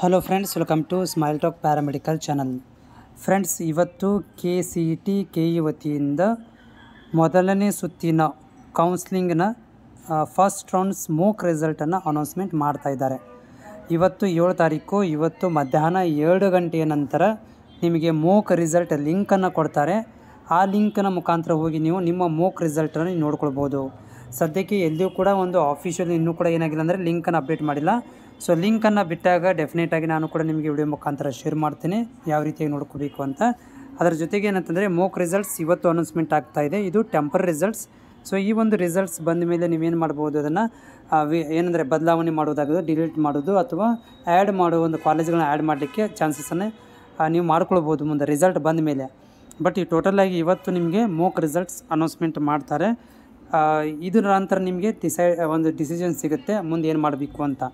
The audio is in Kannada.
hello friends welcome to smile talk paramedical channel friends ಇವತ್ತು K C T K E ವತಿಯಿಂದ ಮೊದಲನೇ ಸುತ್ತಿನ ಕೌನ್ಸ್ಲಿಂಗ್ನ ಫಸ್ಟ್ ರೌಂಡ್ ಸ್ಮೋಕ್ ರಿಸಲ್ಟನ್ನು ಅನೌನ್ಸ್ಮೆಂಟ್ ಮಾಡ್ತಾ ಇದ್ದಾರೆ ಇವತ್ತು ಏಳು ತಾರೀಕು ಇವತ್ತು ಮಧ್ಯಾಹ್ನ ಎರಡು ಗಂಟೆಯ ನಂತರ ನಿಮಗೆ ಮೋಕ್ ರಿಸಲ್ಟ್ ಲಿಂಕನ್ನು ಕೊಡ್ತಾರೆ ಆ ಲಿಂಕ್ನ ಮುಖಾಂತರ ಹೋಗಿ ನೀವು ನಿಮ್ಮ ಮೋಕ್ ರಿಸಲ್ಟನ್ನು ನೋಡ್ಕೊಳ್ಬೋದು ಸದ್ಯಕ್ಕೆ ಎಲ್ಲಿಯೂ ಕೂಡ ಒಂದು ಆಫೀಷಿಯಲ್ ಇನ್ನೂ ಕೂಡ ಏನಾಗಿಲ್ಲ ಅಂದರೆ ಲಿಂಕನ್ನು ಅಪ್ಡೇಟ್ ಮಾಡಿಲ್ಲ ಸೊ ಲಿಂಕನ್ನು ಬಿಟ್ಟಾಗ ಡೆಫಿನೆಟಾಗಿ ನಾನು ಕೂಡ ನಿಮಗೆ ವಿಡಿಯೋ ಮುಖಾಂತರ ಶೇರ್ ಮಾಡ್ತೀನಿ ಯಾವ ರೀತಿಯಾಗಿ ನೋಡ್ಕೋಬೇಕು ಅಂತ ಅದರ ಜೊತೆಗೆ ಏನಂತಂದರೆ ಮೋಕ್ ರಿಸಲ್ಟ್ಸ್ ಇವತ್ತು ಅನೌನ್ಸ್ಮೆಂಟ್ ಆಗ್ತಾ ಇದೆ ಇದು ಟೆಂಪರ್ ರಿಸಲ್ಟ್ಸ್ ಸೊ ಈ ಒಂದು ರಿಸಲ್ಟ್ಸ್ ಬಂದ ಮೇಲೆ ನೀವೇನು ಮಾಡ್ಬೋದು ಅದನ್ನು ಏನಂದರೆ ಬದಲಾವಣೆ ಮಾಡೋದಾಗೋದು ಡಿಲೀಟ್ ಮಾಡೋದು ಅಥವಾ ಆ್ಯಡ್ ಮಾಡೋ ಒಂದು ಕಾಲೇಜ್ಗಳನ್ನ ಆ್ಯಡ್ ಮಾಡಲಿಕ್ಕೆ ಚಾನ್ಸಸ್ಸನ್ನು ನೀವು ಮಾಡ್ಕೊಳ್ಬೋದು ಮುಂದೆ ರಿಸಲ್ಟ್ ಬಂದ ಮೇಲೆ ಬಟ್ ಈ ಟೋಟಲಾಗಿ ಇವತ್ತು ನಿಮಗೆ ಮೋಕ್ ರಿಸಲ್ಟ್ಸ್ ಅನೌನ್ಸ್ಮೆಂಟ್ ಮಾಡ್ತಾರೆ ಇದರ ನಂತರ ನಿಮಗೆ ಡಿಸೈ ಒಂದು ಡಿಸಿಷನ್ ಸಿಗುತ್ತೆ ಮುಂದೆ ಏನು ಮಾಡಬೇಕು ಅಂತ